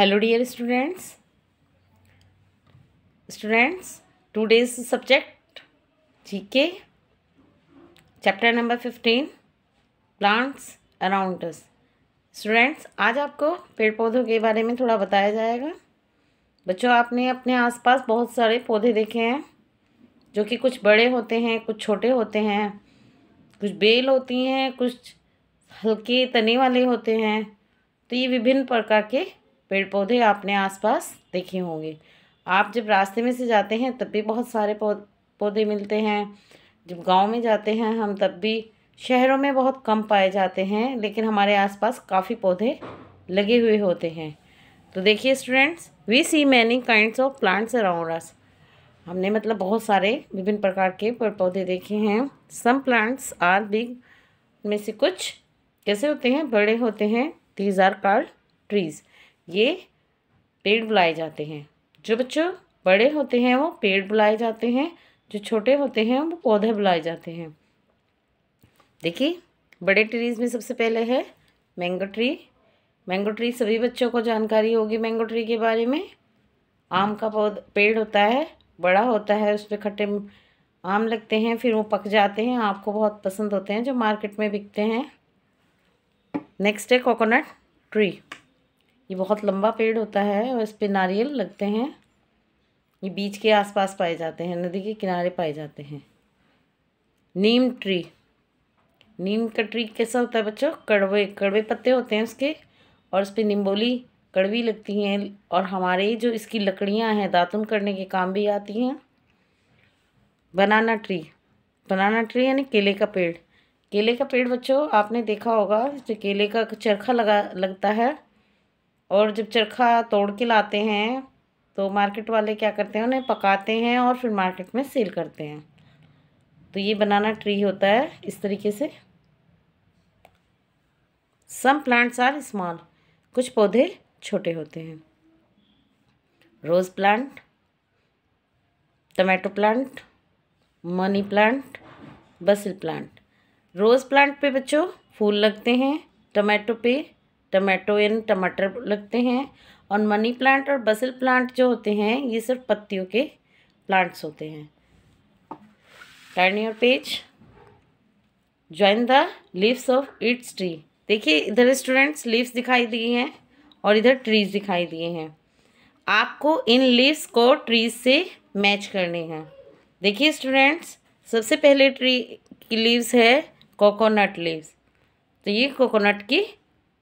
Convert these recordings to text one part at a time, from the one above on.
dear students students today's subject G K chapter number fifteen plants us students आज आपको पेड़ पौधों के बारे में थोड़ा बताया जाएगा बच्चों आपने अपने आसपास बहुत सारे पौधे देखे हैं जो कि कुछ बड़े होते हैं कुछ छोटे होते हैं कुछ बेल होती हैं कुछ हल्के तने वाले होते हैं तो ये विभिन्न प्रकार के पेड़ पौधे आपने आसपास देखे होंगे आप जब रास्ते में से जाते हैं तब भी बहुत सारे पौधे मिलते हैं जब गांव में जाते हैं हम तब भी शहरों में बहुत कम पाए जाते हैं लेकिन हमारे आसपास काफ़ी पौधे लगे हुए होते हैं तो देखिए students we see many kinds of plants around us हमने मतलब बहुत सारे विभिन्न प्रकार के पेड़ पौधे देखे हैं सम प्लांट्स आर बिग में से कुछ कैसे होते हैं बड़े होते हैं दीज आर कार्ड ट्रीज़ ये पेड़ बुलाए जाते हैं जो बच्चों बड़े होते हैं वो पेड़ बुलाए जाते हैं जो छोटे होते हैं वो पौधे बुलाए जाते हैं देखिए बड़े ट्रीज़ में सबसे पहले है मैंगो ट्री मैंगो ट्री सभी बच्चों को जानकारी होगी मैंगो ट्री के बारे में आम का पौधा पेड़ होता है बड़ा होता है उस पर खट्टे आम लगते हैं फिर वो पक जाते हैं आपको बहुत पसंद होते हैं जो मार्केट में बिकते हैं नेक्स्ट है कोकोनट ट्री ये बहुत लंबा पेड़ होता है और इस पर नारियल लगते हैं ये बीच के आसपास पाए जाते हैं नदी के किनारे पाए जाते हैं नीम ट्री नीम का ट्री कैसा होता है बच्चों कड़वे कड़वे पत्ते होते हैं उसके और उस पर निम्बोली कड़वी लगती हैं और हमारे जो इसकी लकड़ियां हैं दातुन करने के काम भी आती हैं बनाना ट्री बनाना ट्री यानी केले का पेड़ केले का पेड़ बच्चों आपने देखा होगा जो केले का चरखा लगा लगता है और जब चरखा तोड़ के लाते हैं तो मार्केट वाले क्या करते हैं उन्हें पकाते हैं और फिर मार्केट में सेल करते हैं तो ये बनाना ट्री होता है इस तरीके से सम प्लांट्स आर स्मॉल कुछ पौधे छोटे होते हैं rose plant tomato plant money plant basil plant rose plant पे बच्चों फूल लगते हैं टमाटो पे टमाटो इन टमाटर लगते हैं और मनी प्लांट और बसल प्लांट जो होते हैं ये सिर्फ पत्तियों के प्लांट्स होते हैं turn your page join the leaves of its tree देखिए इधर स्टूडेंट्स लीव्स दिखाई दिए हैं और इधर ट्रीज दिखाई दिए हैं आपको इन लीव्स को ट्रीज से मैच करने हैं देखिए स्टूडेंट्स सबसे पहले ट्री की लीव्स है कोकोनट लीव्स तो ये कोकोनट की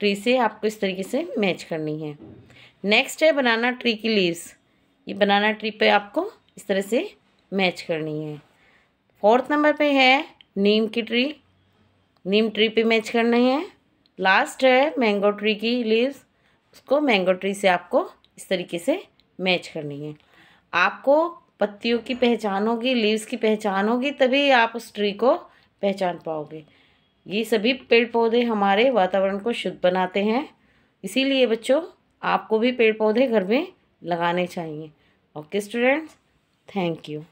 ट्री से आपको इस तरीके से मैच करनी है नेक्स्ट है बनाना ट्री की लीव्स ये बनाना ट्री पे आपको इस तरह से मैच करनी है फोर्थ नंबर पे है नीम की ट्री नीम ट्री पे मैच करना है लास्ट है मैंगो ट्री की लीव्स उसको मैंगो ट्री से आपको इस तरीके से मैच करनी है आपको पत्तियों की पहचान होगी लीव्स की पहचान होगी तभी आप उस ट्री को पहचान पाओगे ये सभी पेड़ पौधे हमारे वातावरण को शुद्ध बनाते हैं इसीलिए बच्चों आपको भी पेड़ पौधे घर में लगाने चाहिए ओके स्टूडेंट्स थैंक यू